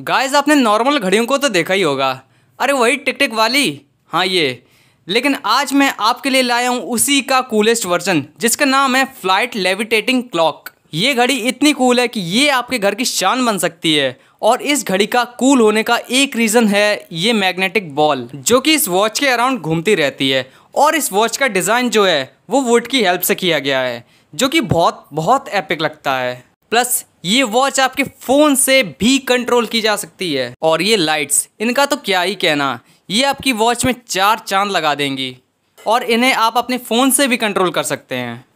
guys आपने normal घड़ियों को तो देखा ही होगा अरे वही टिक टिक वाली हाँ ये लेकिन आज मैं आपके लिए लाया हूँ उसी का कूलेस्ट वर्जन जिसका नाम है फ्लाइट लेविटेटिंग क्लॉक ये घड़ी इतनी कूल है कि ये आपके घर की शान बन सकती है और इस घड़ी का कूल होने का एक रीज़न है ये मैग्नेटिक बॉल जो कि इस वॉच के अराउंड घूमती रहती है और इस वॉच का डिज़ाइन जो है वो वुड की हेल्प से किया गया है जो कि बहुत बहुत एपिक लगता है प्लस ये वॉच आपके फ़ोन से भी कंट्रोल की जा सकती है और ये लाइट्स इनका तो क्या ही कहना ये आपकी वॉच में चार चांद लगा देंगी और इन्हें आप अपने फ़ोन से भी कंट्रोल कर सकते हैं